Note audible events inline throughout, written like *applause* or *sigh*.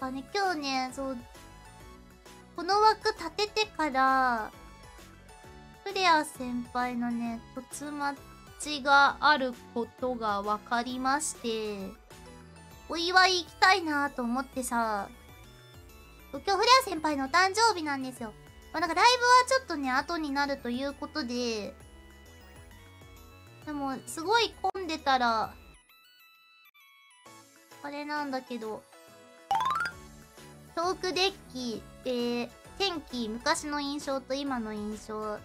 ぱね、今日ね、そう、この枠立ててから、フレア先輩のね、突マちがあることが分かりまして、お祝い行きたいなと思ってさ、今日フレア先輩のお誕生日なんですよ。まあ、なんかライブはちょっとね、後になるということで、でも、すごい混んでたら、あれなんだけど、トークデッキで天気昔の印象と今の印象好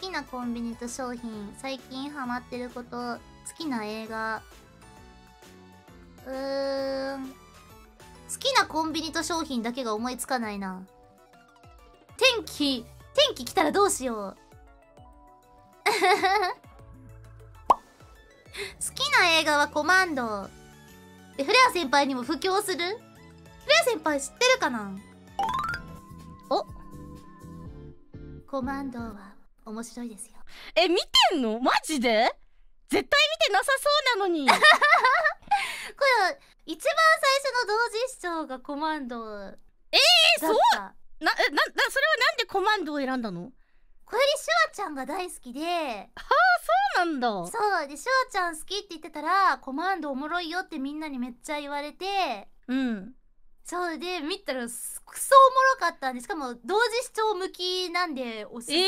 きなコンビニと商品最近ハマってること好きな映画うーん好きなコンビニと商品だけが思いつかないな天気天気来たらどうしよう *laughs* 好きな映画はコマンドで、フレア先輩にも布教するルー先輩知ってるかなおコマンドは面白いですよえ見てんのマジで絶対見てなさそうなのに *laughs* これ一番最初の同時視聴がコマンドええー、そうなななそれはなんでコマンドを選んだの小百合シュワちゃんが大好きではあそうなんだそうでシュワちゃん好きって言ってたらコマンドおもろいよってみんなにめっちゃ言われてうんそうで見たらすクソおもろかったんですかも同時視聴向きなんでおすすめで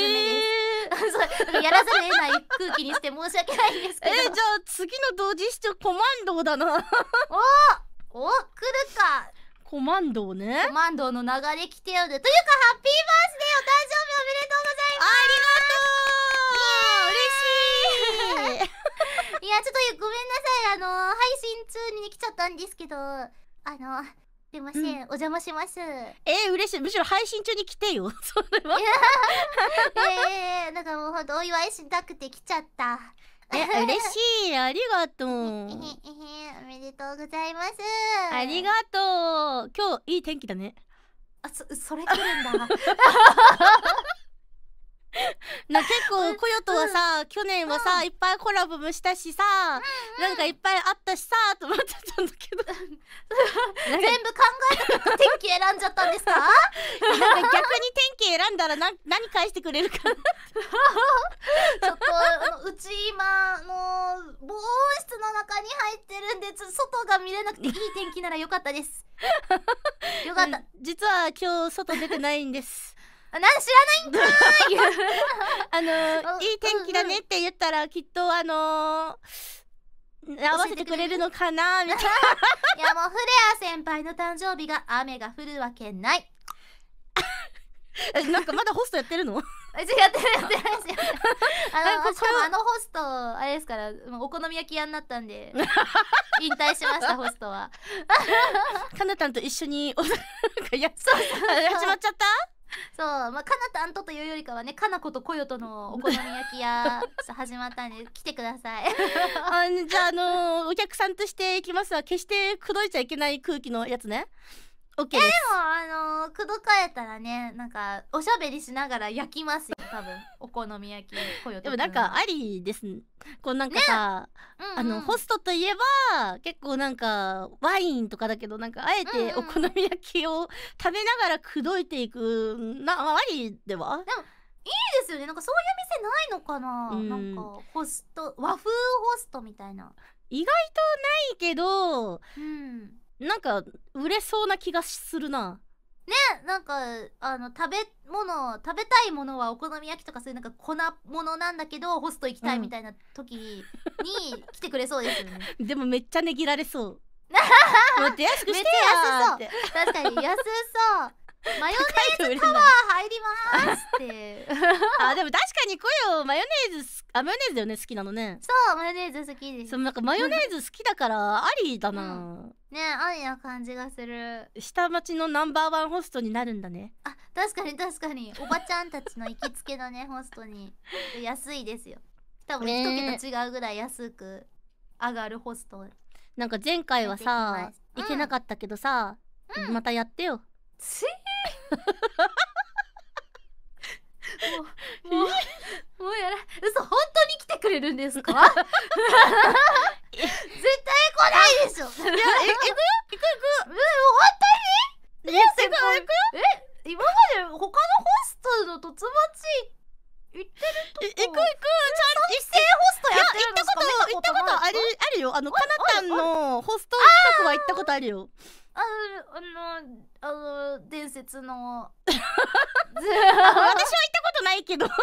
す、えー、*laughs* そうやらざるを得ない空気にして申し訳ないんですけどえー、じゃあ次の同時視聴コマンドだなおお来るかコマンドねコマンドの流れ来てよねというかハッピーバースデーお誕生日おめでとうございますありがとう嬉しいいやちょっとごめんなさいあの配信中に、来ちゃったんですけどあのっません、うん、お邪魔しますえー、嬉しいむしろ配信中に来てよ *laughs* それはえー、なんかもうほんお祝いしたくて来ちゃった嬉しいありがとう *laughs* おめでとうございますありがとう今日いい天気だねあそそれ来るんだ *laughs* *laughs* な結構こよとはさ、うん、去年はさ、うん、いっぱいコラボもしたしさ、うんうん、なんかいっぱいあったしさと思っちゃったんだけど *laughs* 全部考えた天気選んじゃったんですか *laughs* なんか逆に天気選んだらな何返してくれるかなちょっとうち今もう防音室の中に入ってるんで外が見れなくていい天気ならよかったですよかった、実は今日外出てないんですなん知らないんかい *laughs* あのー、いい天気だねって言ったらきっとあのー、合わせてくれるのかなみたいな *laughs* いやもうフレア先輩の誕生日が雨が降るわけない *laughs* なんかまだホストやってるのやってるやってるやってるあのしかもあのホストあれですからお好み焼き屋になったんで引退しましたホストはかなたんと一緒におやっ始まっちゃったそうまあかなたんとというよりかはねかなことこよとのお好み焼き屋 *laughs* 始まったんで来てください *laughs* あじゃああのー、お客さんとしていきますは、決して口説いちゃいけない空気のやつねオッケーです。でもあのー、口説かれたらね、なんかおしゃべりしながら焼きますよ。多分 *laughs* お好み焼き。でもなんかありです。こうなんかさ、ね、あの、うんホストといえば結構なんかワインとかだけどなんかあえてお好み焼きを食べながら口説いていくなありでは？でもいいですよね。なんかそういう店ないのかな。うん、なんかホスト和風ホストみたいな。意外とないけど、うん、なんか売れそうな気がするなねなんかあの食べ物食べたいものはお好み焼きとかそういうなんか粉物なんだけどホスト行きたいみたいな時に来てくれそうですよね、うん、でもめっちゃ値切られそう *laughs* もっと安くしてやって確かに安そうマヨネーズパワー入りますって *laughs* あでも確かにこよマヨネーズあマヨネーズだよね好きなのねそうマヨネーズ好きですそうなんかマヨネーズ好きだからありだな、うんねありや感じがする下町のナンバーワンホストになるんだねあ確かに確かにおばちゃんたちの行きつけのね *laughs* ホストに安いですよ多分1桁違うぐらい安く上がるホスト、なんか前回はさ、行けなかったけどさ、うん、またやってよついもうもうもうやら嘘本当に来てくれるんですか *laughs* ないでしょ。いや、く *laughs* よ、行くいく。え、本当に。え、行くよえ、今まで他のホストのとつばち。行ってるとこ。行く行く、ちゃんと一斉ホストやってるんですか。行ったこと、ある、あるよ。あの、かなたんのホスト企画は行ったことあるよ。あの、あの、伝説の。*laughs* 私は行ったことないけど。*laughs*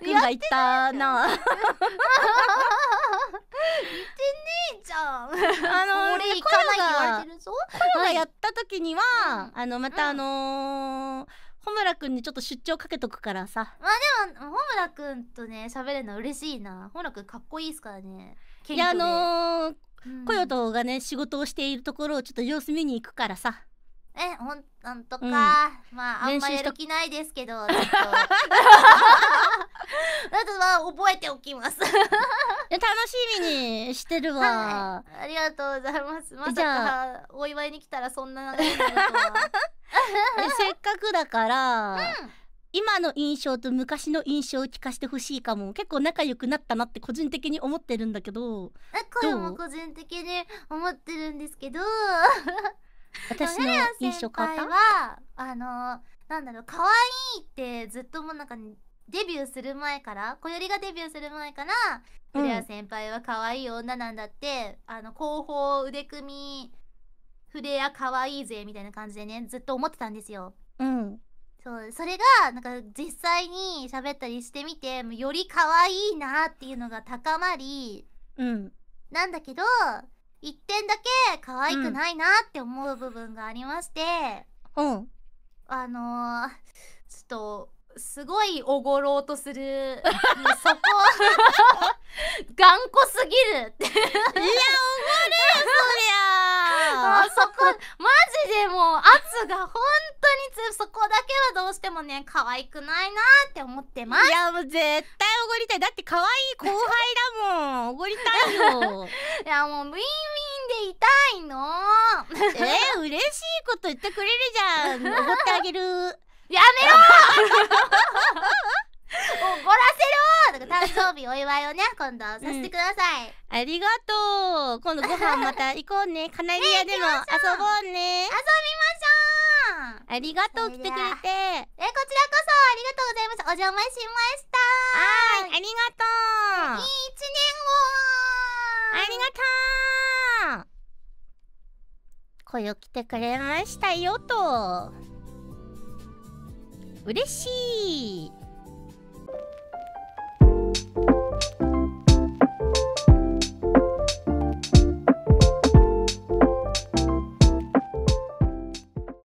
くんが言ったな言ってねえじゃん *laughs* *laughs* あの俺行かない言われがやった時には、うん、あのまたあのーうん穂くんにちょっと出張かけとくからさまあでも穂村くんとね喋れるの嬉しいな穂村くんかっこいいですからねいやあのーうん、コヨトがね仕事をしているところをちょっと様子見に行くからさえ、ほん、んとか、うんまあ、あん練習ましやとる気ないですけど、ちょっと。*laughs* あとは覚えておきます。楽しみにしてるわは。い、ありがとうございます。まさじゃか、お祝いに来たらそんな流れになるとは。*laughs* せっかくだから、今の印象と昔の印象を聞かせてほしいかも結構仲良くなったなって個人的に思ってるんだけどえ、これも個人的に思ってるんですけど、私の印象変わったはあのなんだろう可愛いってずっともうなんかデビューする前から小よりがデビューする前から「フレア先輩は可愛い女なんだ」って、うん、あの後方腕組みフレア可愛いぜみたいな感じでねずっと思ってたんですよ。うんそうそれがなんか実際に喋ったりしてみてより可愛いなっていうのが高まり、うん、なんだけど一点だけ可愛くないなって思う部分がありまして、うん、あのー、ちょっとすごいおごろうとするそこ頑固すぎるいやおごれよそりゃ *laughs* そこマでも圧が本当にそこだけはどうしてもね可愛くないなって思ってますいやもう絶対おごりたいだって可愛い後輩だもんおごりたいよいやもうウィンウィンでいたいの *laughs* えー、嬉しいこと言ってくれるじゃん *laughs* おごってあげるやめろ誕生日お祝いをね今度させてください、うん、ありがとう今度ご飯また行こうねカナリアでも遊ぼうね *laughs* 遊びましょうありがとう来てくれてえこちらこそありがとうございますお邪魔しましたはいありがとういい一年をありがとう声を来てくれましたよと嬉しい